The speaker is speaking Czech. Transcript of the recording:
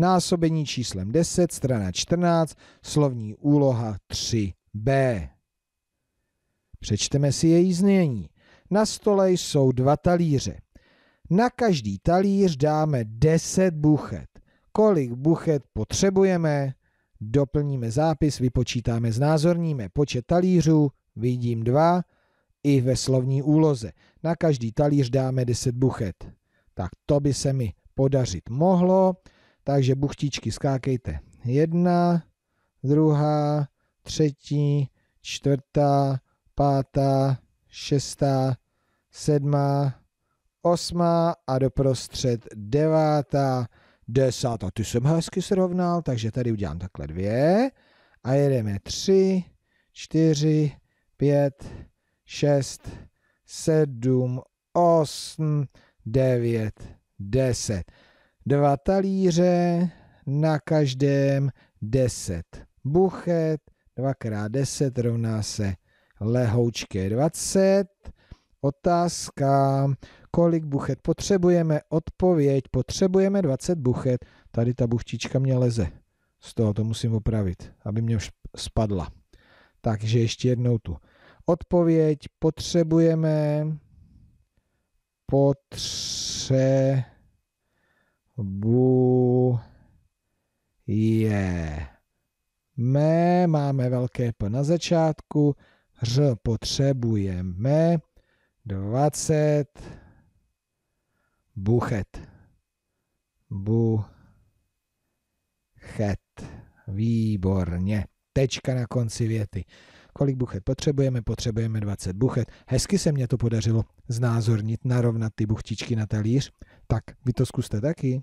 násobení číslem 10, strana 14, slovní úloha 3b. Přečteme si její znění. Na stole jsou dva talíře. Na každý talíř dáme 10 buchet. Kolik buchet potřebujeme? Doplníme zápis, vypočítáme, znázorníme počet talířů, vidím dva, i ve slovní úloze. Na každý talíř dáme 10 buchet. Tak to by se mi podařit mohlo. Takže buchtičky, skákejte. Jedna, druhá, třetí, čtvrtá, pátá, šestá, sedmá, osmá a doprostřed devátá, desátá. Ty jsem hezky srovnal, takže tady udělám takhle dvě. A jedeme tři, čtyři, pět, šest, sedm, osm, devět, deset dva talíře, na každém deset buchet, dvakrát deset rovná se lehoučké dvacet Otázka, kolik buchet potřebujeme? Odpověď, potřebujeme 20 buchet. Tady ta buchtička mě leze. Z toho to musím opravit, aby mě už spadla. Takže ještě jednou tu. Odpověď, potřebujeme potře Bu je Me máme velké P na začátku, ř potřebujeme, 20 buchet. Bu chet. Výborně. Tečka na konci věty. Kolik buchet potřebujeme? Potřebujeme 20 buchet. Hezky se mě to podařilo znázornit, narovnat ty buchtičky na talíř. Tak vy to zkuste taky.